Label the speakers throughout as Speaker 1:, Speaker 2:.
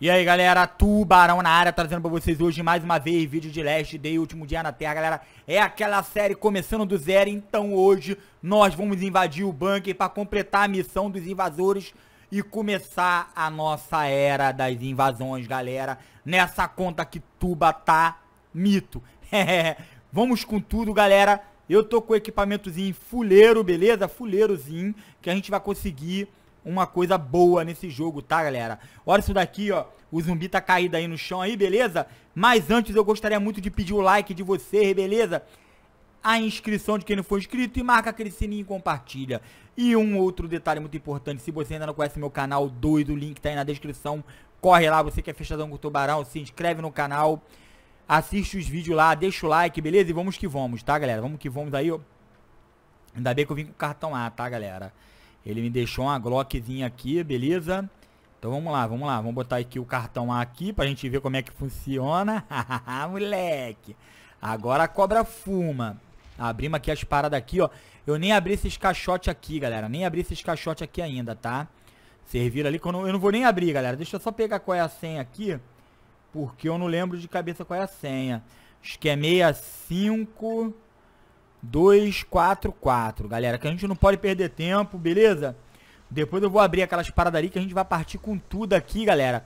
Speaker 1: E aí galera, Tubarão na área, trazendo pra vocês hoje mais uma vez vídeo de Last Day, último dia na Terra, galera. É aquela série começando do zero, então hoje nós vamos invadir o bunker pra completar a missão dos invasores e começar a nossa era das invasões, galera. Nessa conta que Tuba tá mito. vamos com tudo, galera. Eu tô com o equipamentozinho fuleiro, beleza? Fuleirozinho, que a gente vai conseguir uma coisa boa nesse jogo, tá, galera? Olha isso daqui, ó. O zumbi tá caído aí no chão aí, beleza? Mas antes eu gostaria muito de pedir o like de vocês, beleza? A inscrição de quem não for inscrito e marca aquele sininho e compartilha. E um outro detalhe muito importante, se você ainda não conhece meu canal doido, o link tá aí na descrição. Corre lá, você que é fechadão com o tubarão, se inscreve no canal. Assiste os vídeos lá, deixa o like, beleza? E vamos que vamos, tá, galera? Vamos que vamos aí, ó. Ainda bem que eu vim com o cartão A, tá, galera? Ele me deixou uma Glockzinha aqui, beleza? Então vamos lá, vamos lá. Vamos botar aqui o cartão A aqui pra gente ver como é que funciona. moleque. Agora a cobra fuma. Abrimos aqui as paradas aqui, ó. Eu nem abri esses caixotes aqui, galera. Nem abri esses caixotes aqui ainda, tá? Servir ali quando eu não, eu não vou nem abrir, galera. Deixa eu só pegar qual é a senha aqui. Porque eu não lembro de cabeça qual é a senha. Acho que é 65... 244, galera, que a gente não pode perder tempo, beleza? Depois eu vou abrir aquelas paradas ali que a gente vai partir com tudo aqui, galera.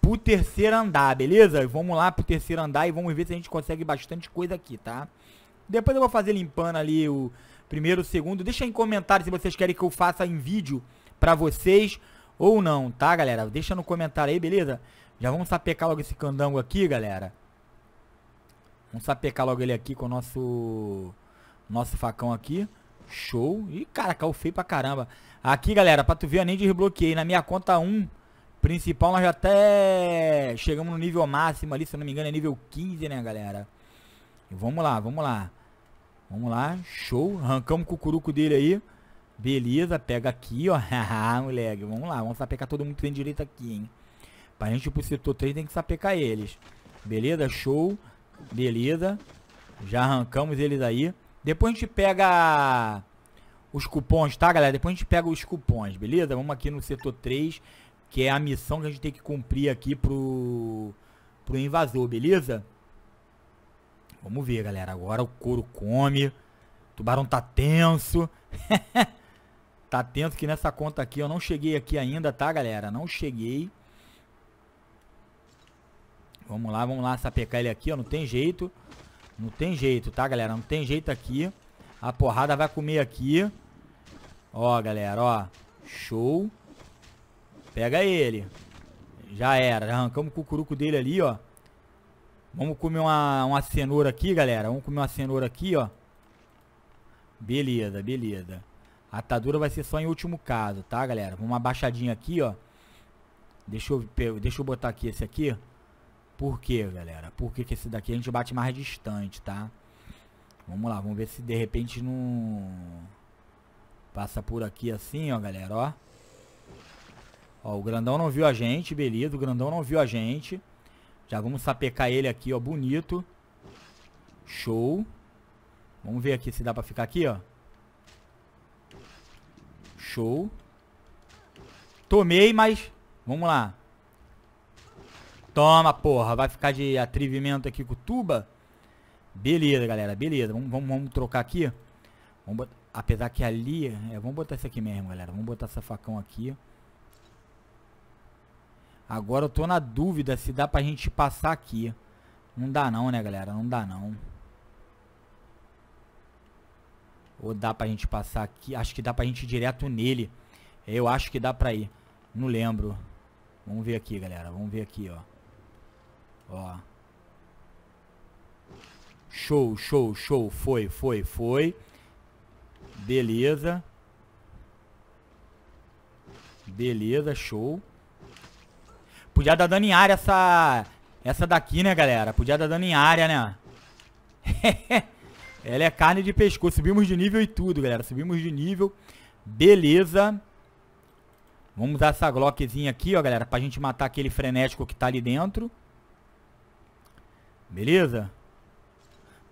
Speaker 1: Pro terceiro andar, beleza? Vamos lá pro terceiro andar e vamos ver se a gente consegue bastante coisa aqui, tá? Depois eu vou fazer limpando ali o primeiro, o segundo. Deixa em comentário se vocês querem que eu faça em vídeo pra vocês ou não, tá, galera? Deixa no comentário aí, beleza? Já vamos sapecar logo esse candango aqui, galera. Vamos sapecar logo ele aqui com o nosso... Nosso facão aqui. Show. Ih, cara, caiu feio pra caramba. Aqui, galera, pra tu ver, eu nem desbloqueei. Na minha conta 1 principal, nós já até chegamos no nível máximo ali. Se eu não me engano, é nível 15, né, galera? Vamos lá, vamos lá. Vamos lá, show. Arrancamos o cucuruco dele aí. Beleza, pega aqui, ó. Ah, moleque, vamos lá. Vamos sapecar todo mundo que tem direito aqui, hein. Pra gente ir pro setor 3, tem que sapecar eles. Beleza, show. Beleza. Já arrancamos eles aí. Depois a gente pega os cupons, tá, galera? Depois a gente pega os cupons, beleza? Vamos aqui no setor 3, que é a missão que a gente tem que cumprir aqui pro, pro invasor, beleza? Vamos ver, galera. Agora o couro come. O tubarão tá tenso. tá tenso que nessa conta aqui eu não cheguei aqui ainda, tá, galera? Não cheguei. Vamos lá, vamos lá sapecar ele aqui, ó. Não tem jeito. Não tem jeito, tá, galera? Não tem jeito aqui. A porrada vai comer aqui. Ó, galera, ó. Show. Pega ele. Já era. arrancamos o cucuruco dele ali, ó. Vamos comer uma, uma cenoura aqui, galera. Vamos comer uma cenoura aqui, ó. Beleza, beleza. A atadura vai ser só em último caso, tá, galera? Vamos uma baixadinha aqui, ó. Deixa eu, deixa eu botar aqui esse aqui. Por quê, galera? Porque esse daqui a gente bate mais distante, tá? Vamos lá, vamos ver se de repente não... Passa por aqui assim, ó, galera, ó. Ó, o grandão não viu a gente, beleza. O grandão não viu a gente. Já vamos sapecar ele aqui, ó, bonito. Show. Vamos ver aqui se dá pra ficar aqui, ó. Show. Tomei, mas... Vamos lá. Toma, porra. Vai ficar de atrevimento aqui com o Tuba. Beleza, galera. Beleza. Vamos, vamos, vamos trocar aqui. Vamos botar, apesar que ali... É, vamos botar isso aqui mesmo, galera. Vamos botar essa facão aqui. Agora eu tô na dúvida se dá pra gente passar aqui. Não dá não, né, galera? Não dá não. Ou dá pra gente passar aqui? Acho que dá pra gente ir direto nele. Eu acho que dá pra ir. Não lembro. Vamos ver aqui, galera. Vamos ver aqui, ó. Ó. Show, show, show. Foi, foi, foi. Beleza. Beleza, show. Podia dar dano em área essa... Essa daqui, né, galera? Podia dar dano em área, né? Ela é carne de pescoço. Subimos de nível e tudo, galera. Subimos de nível. Beleza. Vamos usar essa Glockzinha aqui, ó, galera. Pra gente matar aquele frenético que tá ali dentro. Beleza?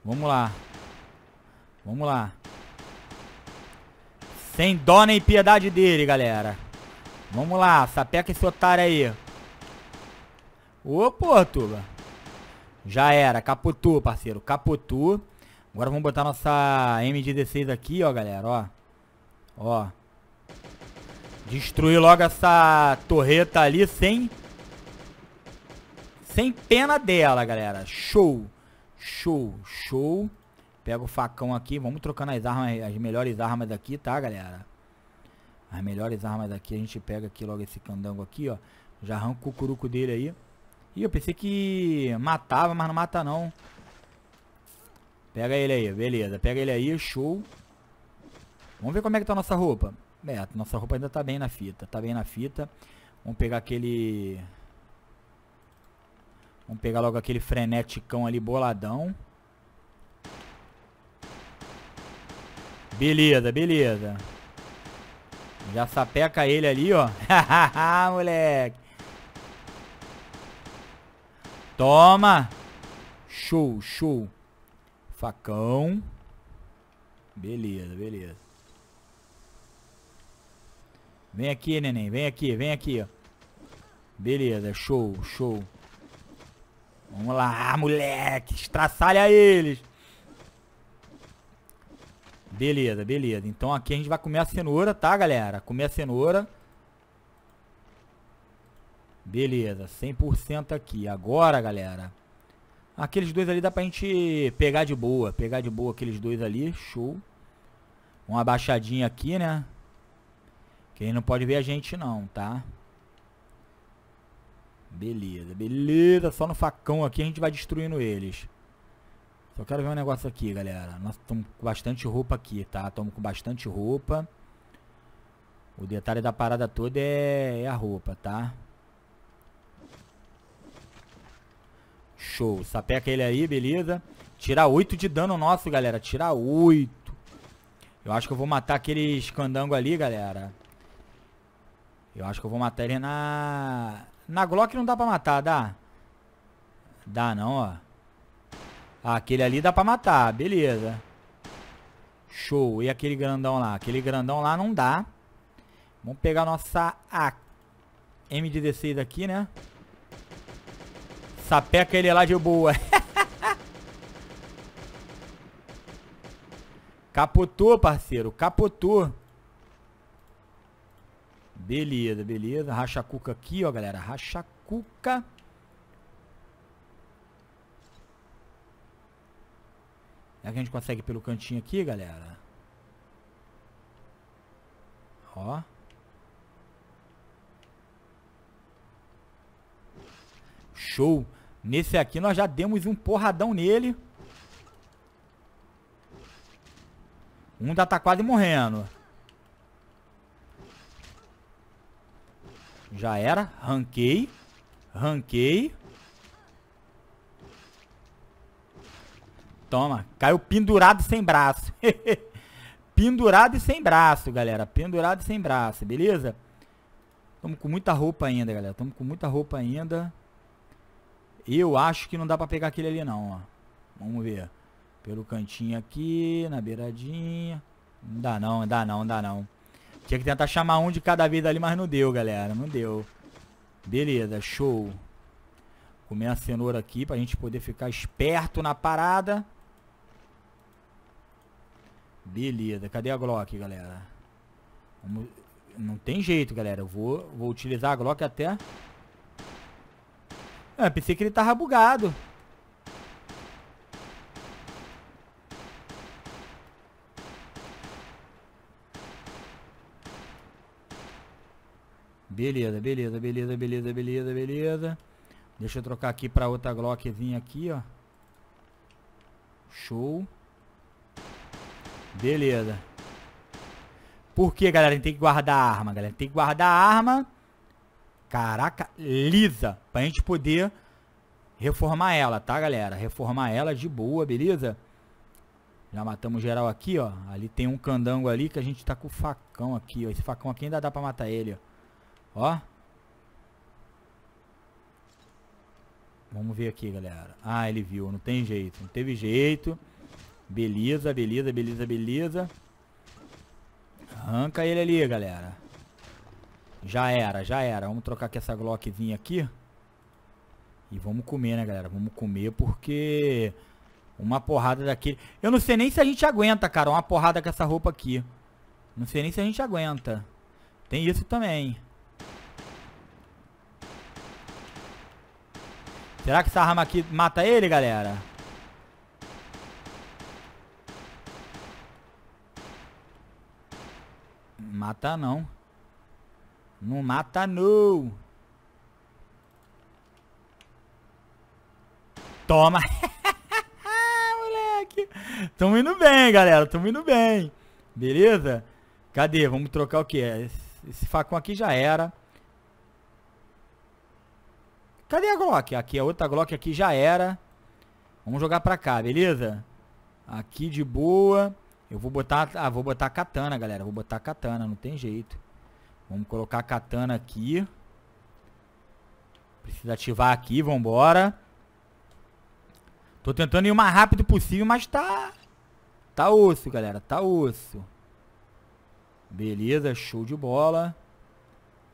Speaker 1: Vamos lá. Vamos lá. Sem dó nem piedade dele, galera. Vamos lá, sapeca esse otário aí. Ô, Portuga. Já era, caputu, parceiro, caputu. Agora vamos botar nossa M16 aqui, ó, galera, ó. Ó. Destruir logo essa torreta ali sem sem pena dela, galera. Show. Show, show. Pega o facão aqui. Vamos trocando as armas, as melhores armas aqui, tá, galera? As melhores armas aqui. A gente pega aqui logo esse candango aqui, ó. Já arranca o curuco dele aí. Ih, eu pensei que matava, mas não mata não. Pega ele aí, beleza. Pega ele aí, show. Vamos ver como é que tá a nossa roupa. É, nossa roupa ainda tá bem na fita. Tá bem na fita. Vamos pegar aquele... Vamos pegar logo aquele freneticão ali boladão. Beleza, beleza. Já sapeca ele ali, ó. moleque. Toma. Show, show. Facão. Beleza, beleza. Vem aqui, neném. Vem aqui, vem aqui, ó. Beleza, show, show. Vamos lá, moleque. Estraçalha eles. Beleza, beleza. Então aqui a gente vai comer a cenoura, tá, galera? Comer a cenoura. Beleza, 100% aqui. Agora, galera. Aqueles dois ali dá pra gente pegar de boa. Pegar de boa aqueles dois ali. Show. Uma baixadinha aqui, né? Quem não pode ver a gente não, tá? Tá? Beleza, beleza. Só no facão aqui a gente vai destruindo eles. Só quero ver um negócio aqui, galera. Nós estamos com bastante roupa aqui, tá? Estamos com bastante roupa. O detalhe da parada toda é, é a roupa, tá? Show. Sapeca ele aí, beleza. Tira 8 de dano nosso, galera. Tira 8. Eu acho que eu vou matar aquele escandango ali, galera. Eu acho que eu vou matar ele na... Na Glock não dá pra matar, dá? Dá não, ó. Ah, aquele ali dá pra matar, beleza. Show. E aquele grandão lá? Aquele grandão lá não dá. Vamos pegar nossa M16 aqui, né? Sapeca ele lá de boa. capotou, parceiro. Capotou. Beleza, beleza. Racha cuca aqui, ó, galera. Racha cuca. É que a gente consegue pelo cantinho aqui, galera. Ó. Show. Nesse aqui nós já demos um porradão nele. Um já tá quase morrendo. Já era. Ranquei. Ranquei. Toma. Caiu pendurado sem braço. pendurado e sem braço, galera. Pendurado e sem braço, beleza? Tamo com muita roupa ainda, galera. Tamo com muita roupa ainda. Eu acho que não dá pra pegar aquele ali, não, ó. Vamos ver. Pelo cantinho aqui, na beiradinha. Não dá não, dá não, dá não. Tinha que tentar chamar um de cada vez ali, mas não deu, galera. Não deu. Beleza, show. Comer a cenoura aqui pra gente poder ficar esperto na parada. Beleza, cadê a Glock, galera? Vamos... Não tem jeito, galera. Eu vou, vou utilizar a Glock até... Ah, pensei que ele tava bugado. Beleza, beleza, beleza, beleza, beleza, beleza. Deixa eu trocar aqui pra outra Glockzinha aqui, ó. Show. Beleza. Por que, galera? A gente tem que guardar a arma, galera. Tem que guardar a arma. Caraca, lisa. Pra gente poder reformar ela, tá, galera? Reformar ela de boa, beleza? Já matamos geral aqui, ó. Ali tem um candango ali que a gente tá com o facão aqui, ó. Esse facão aqui ainda dá pra matar ele, ó. Ó. Vamos ver aqui, galera. Ah, ele viu. Não tem jeito. Não teve jeito. Beleza, beleza, beleza, beleza. Arranca ele ali, galera. Já era, já era. Vamos trocar com essa Glockzinha aqui. E vamos comer, né, galera? Vamos comer porque... Uma porrada daquele... Eu não sei nem se a gente aguenta, cara. Uma porrada com essa roupa aqui. Não sei nem se a gente aguenta. Tem isso também. Será que essa arma aqui mata ele, galera? Mata não. Não mata não. Toma. Moleque. Tamo indo bem, galera. Tamo indo bem. Beleza? Cadê? Vamos trocar o que? Esse, esse facão aqui já era. Cadê a Glock? Aqui, a é outra Glock aqui já era. Vamos jogar pra cá, beleza? Aqui de boa. Eu vou botar... Ah, vou botar a katana, galera. Vou botar a katana, não tem jeito. Vamos colocar a katana aqui. Precisa ativar aqui, vambora. Tô tentando ir o mais rápido possível, mas tá... Tá osso, galera. Tá osso. Beleza, show de bola.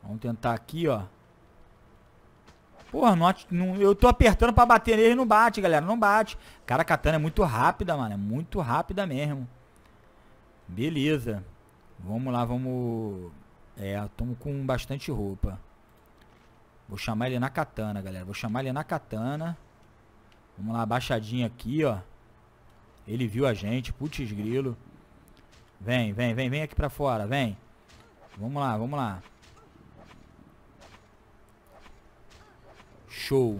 Speaker 1: Vamos tentar aqui, ó. Porra, não, não, eu tô apertando pra bater nele e não bate, galera. Não bate. Cara, a katana é muito rápida, mano. É muito rápida mesmo. Beleza. Vamos lá, vamos... É, estamos com bastante roupa. Vou chamar ele na katana, galera. Vou chamar ele na katana. Vamos lá, baixadinha aqui, ó. Ele viu a gente. Putz grilo. Vem, vem, vem, vem aqui pra fora, vem. Vamos lá, vamos lá. Show.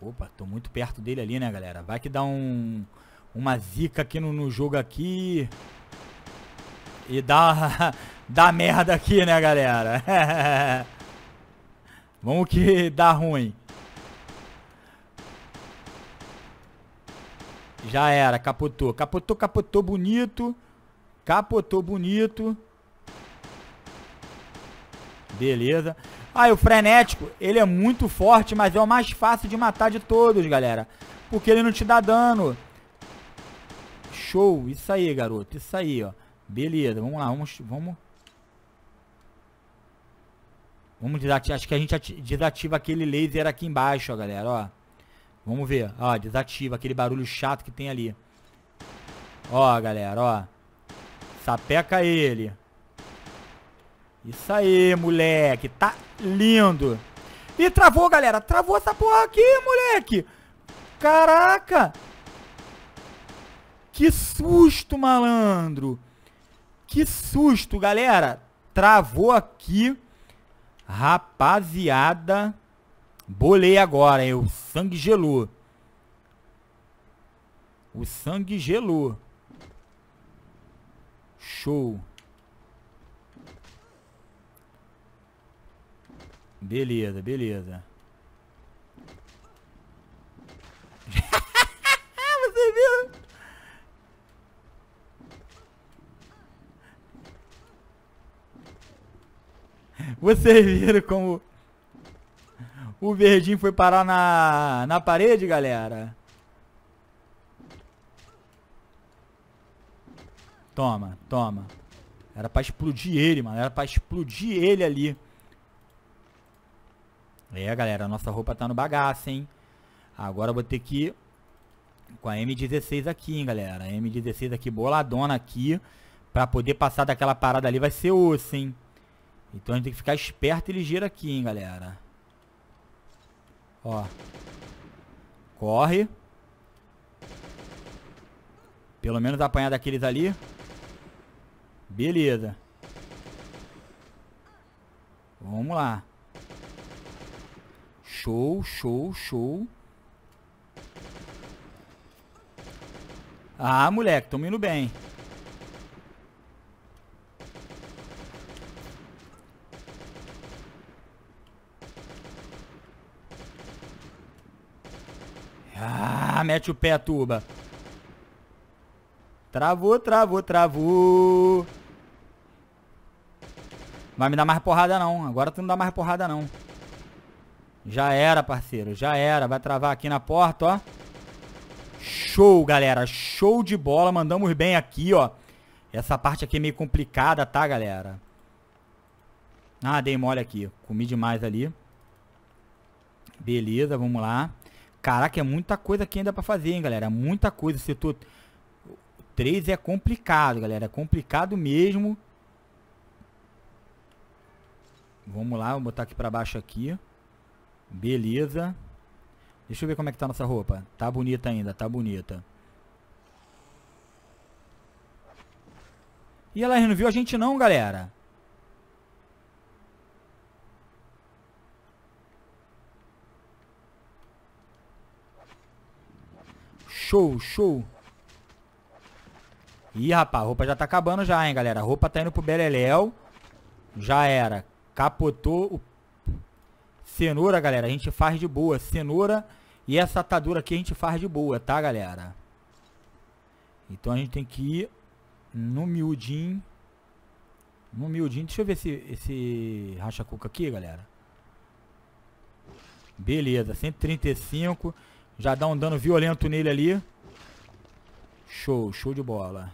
Speaker 1: Opa, tô muito perto dele ali, né, galera? Vai que dá um... Uma zica aqui no, no jogo aqui. E dá... dá merda aqui, né, galera? Vamos que dá ruim. Já era, capotou. Capotou, capotou bonito. Capotou bonito. Beleza. Aí ah, o frenético, ele é muito forte, mas é o mais fácil de matar de todos, galera. Porque ele não te dá dano. Show, isso aí, garoto, isso aí, ó. Beleza, vamos lá, vamos... Vamos, vamos desativar, acho que a gente desativa aquele laser aqui embaixo, ó, galera, ó. Vamos ver, ó, desativa aquele barulho chato que tem ali. Ó, galera, ó. Sapeca ele. Isso aí, moleque. Tá lindo. E travou, galera. Travou essa porra aqui, moleque. Caraca. Que susto, malandro. Que susto, galera. Travou aqui. Rapaziada. Bolei agora, hein? O sangue gelou. O sangue gelou. Show. Beleza, beleza. Você viu? Vocês viram como o verdinho foi parar na, na parede, galera? Toma, toma. Era pra explodir ele, mano. Era pra explodir ele ali. É, galera, a nossa roupa tá no bagaço, hein? Agora eu vou ter que ir com a M16 aqui, hein, galera. A M16 aqui, boladona aqui. Pra poder passar daquela parada ali vai ser osso, hein? Então a gente tem que ficar esperto e ligeiro aqui, hein, galera. Ó. Corre. Pelo menos apanhar daqueles ali. Beleza. Vamos lá. Show, show, show. Ah, moleque, tô indo bem. Ah, mete o pé, tuba. Travou, travou, travou. Vai me dar mais porrada não. Agora tu não dá mais porrada não. Já era, parceiro. Já era. Vai travar aqui na porta, ó. Show, galera. Show de bola. Mandamos bem aqui, ó. Essa parte aqui é meio complicada, tá, galera? Ah, dei mole aqui. Comi demais ali. Beleza, vamos lá. Caraca, é muita coisa aqui ainda pra fazer, hein, galera. Muita coisa. Setor 3 é complicado, galera. É complicado mesmo. Vamos lá, vou botar aqui pra baixo aqui. Beleza. Deixa eu ver como é que tá nossa roupa. Tá bonita ainda, tá bonita. E ela não viu a gente não, galera. Show, show. Ih, rapaz, a roupa já tá acabando já, hein, galera. A roupa tá indo pro Beleléu. Já era. Capotou o Cenoura, galera, a gente faz de boa. Cenoura e essa atadura aqui a gente faz de boa, tá, galera? Então a gente tem que ir no miudinho. No miudinho. Deixa eu ver esse, esse racha-cuca aqui, galera. Beleza, 135. Já dá um dano violento nele ali. Show, show de bola.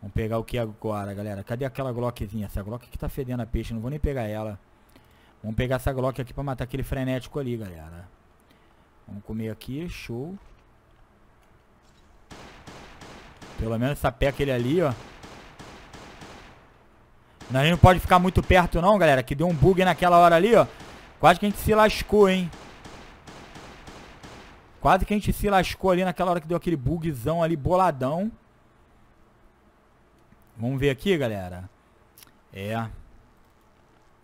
Speaker 1: Vamos pegar o que agora, galera? Cadê aquela Glockzinha? Essa Glock que tá fedendo a peixe, não vou nem pegar ela. Vamos pegar essa Glock aqui pra matar aquele frenético ali, galera. Vamos comer aqui, show. Pelo menos essa pé aquele ali, ó. A gente não pode ficar muito perto não, galera. Que deu um bug naquela hora ali, ó. Quase que a gente se lascou, hein. Quase que a gente se lascou ali naquela hora que deu aquele bugzão ali, boladão. Vamos ver aqui, galera. É.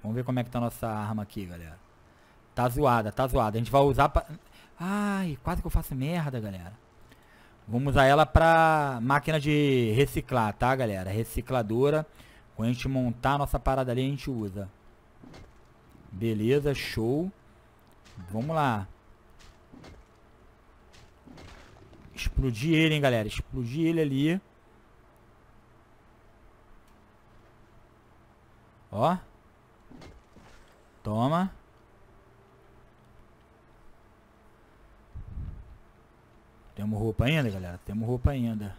Speaker 1: Vamos ver como é que tá a nossa arma aqui, galera. Tá zoada, tá zoada. A gente vai usar pra... Ai, quase que eu faço merda, galera. Vamos usar ela pra máquina de reciclar, tá, galera? Recicladora. Quando a gente montar a nossa parada ali, a gente usa. Beleza, show. Vamos lá. Explodir ele, hein, galera. Explodir ele ali. Ó. Toma. Temos roupa ainda, galera? Temos roupa ainda.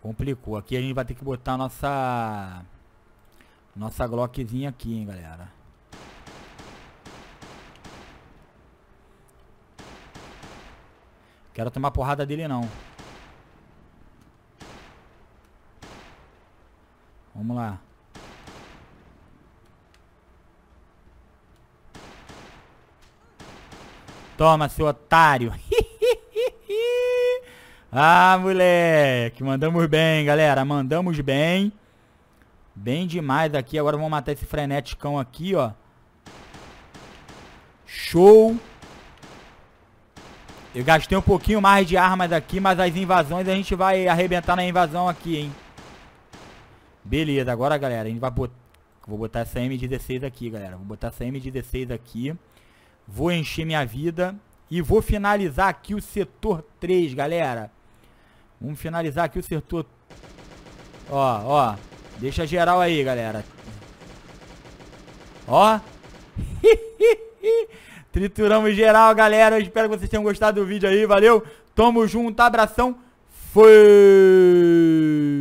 Speaker 1: Complicou. Aqui a gente vai ter que botar nossa... Nossa Glockzinha aqui, hein, galera. Quero tomar porrada dele, não. Vamos lá. Toma, seu otário. ah, moleque. Mandamos bem, galera. Mandamos bem. Bem demais aqui. Agora vamos matar esse freneticão aqui, ó. Show. Eu gastei um pouquinho mais de armas aqui, mas as invasões a gente vai arrebentar na invasão aqui, hein. Beleza, agora, galera, a gente vai botar... Vou botar essa M16 aqui, galera. Vou botar essa M16 aqui. Vou encher minha vida. E vou finalizar aqui o setor 3, galera. Vamos finalizar aqui o setor... Ó, ó. Deixa geral aí, galera. Ó. Trituramos geral, galera. Eu espero que vocês tenham gostado do vídeo aí. Valeu. Tamo junto. Abração. Fui.